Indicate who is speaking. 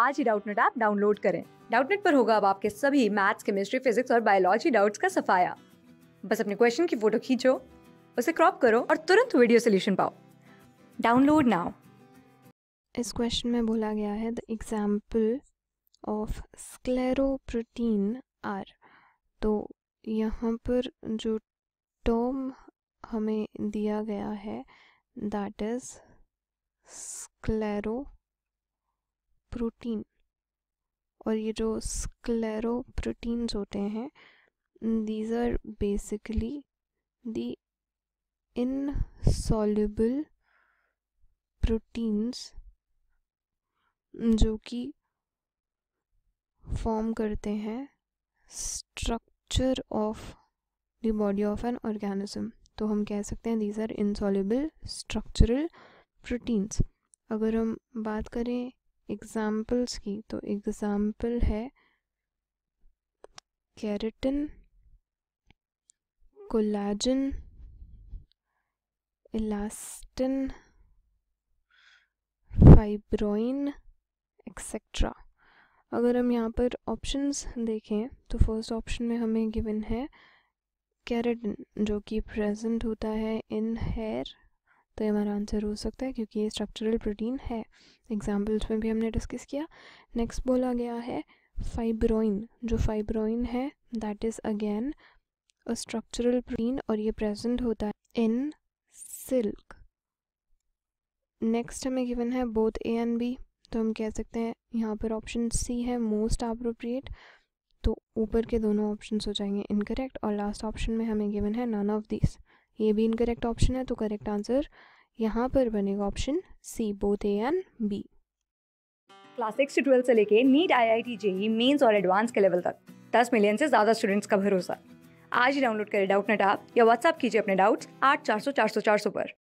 Speaker 1: आज ही Doubtnut app download करें डाउटनेट पर होगा अब आपके सभी मैथ्स केमिस्ट्री फिजिक्स और बायोलॉजी डाउट्स का सफाया बस अपने क्वेश्चन की फोटो खींचो उसे क्रॉप करो और तुरंत वीडियो सोल्यूशन पाओ डाउनलोड नाउ इस क्वेश्चन में बोला गया है the
Speaker 2: example of scleroprotein are तो यहाँ पर जो टर्म हमें दिया गया है दैट इज स्क्लेरो प्रोटीन और ये जो स्क्लेरो प्रोटीन्स होते हैं are basically basically in insoluble proteins जो कि फॉर्म करते हैं structure of the body of an organism तो हम कह सकते हैं these are insoluble structural proteins अगर हम बात करें एग्ज़ाम्पल्स की तो एग्ज़ाम्पल है keratin collagen elastin fibroin etcetera अगर हम यहाँ पर ऑप्शंस देखें तो फर्स्ट ऑप्शन में हमें गिवन है कैरेटिन जो कि प्रेजेंट होता है इन हेयर तो ये हमारा आंसर हो सकता है क्योंकि ये स्ट्रक्चरल प्रोटीन है एग्जाम्पल्स में भी हमने डिस्कस किया नेक्स्ट बोला गया है फाइब्रोइन जो फाइब्रोइन है that is again a structural protein और ये प्रेजेंट होता है इन सिल्क नेक्स्ट हमें गिवन है बोथ ए एंड बी तो हम कह सकते हैं यहाँ पर ऑप्शन सी है मोस्ट अप्रोप्रिएट तो ऊपर के दोनों ऑप्शन हो जाएंगे इनकरेक्ट और लास्ट ऑप्शन में हमें गिवन है नन ऑफ दिस ये भी इनकरेक्ट ऑप्शन है तो करेक्ट आंसर यहाँ पर बनेगा option C both A and B
Speaker 1: class six से ट्वेल्थ से लेके NEET I I T JEE mains और एडवांस के लेवल तक दस मिलियन से ज़्यादा स्टूडेंट्स का भरोसा आज ही डाउनलोड करें डाउट नेट आप या व्हाट्सअप कीजिए अपने डाउट्स आठ चार सौ चार सौ चार सौ पर